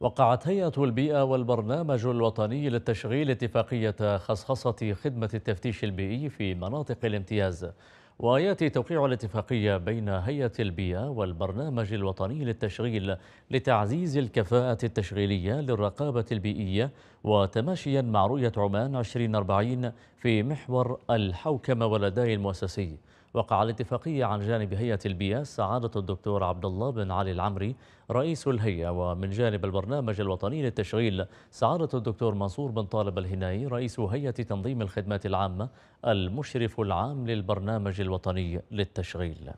وقعت هيئة البيئة والبرنامج الوطني للتشغيل اتفاقية خصخصة خدمة التفتيش البيئي في مناطق الامتياز وياتي توقيع الاتفاقيه بين هيئه البيئه والبرنامج الوطني للتشغيل لتعزيز الكفاءه التشغيليه للرقابه البيئيه وتماشيا مع رؤيه عمان 2040 في محور الحوكمه والاداء المؤسسي وقع الاتفاقية عن جانب هيئة البيئة سعادة الدكتور عبد الله بن علي العمري رئيس الهيئة ومن جانب البرنامج الوطني للتشغيل سعادة الدكتور منصور بن طالب الهناي رئيس هيئة تنظيم الخدمات العامة المشرف العام للبرنامج الوطني للتشغيل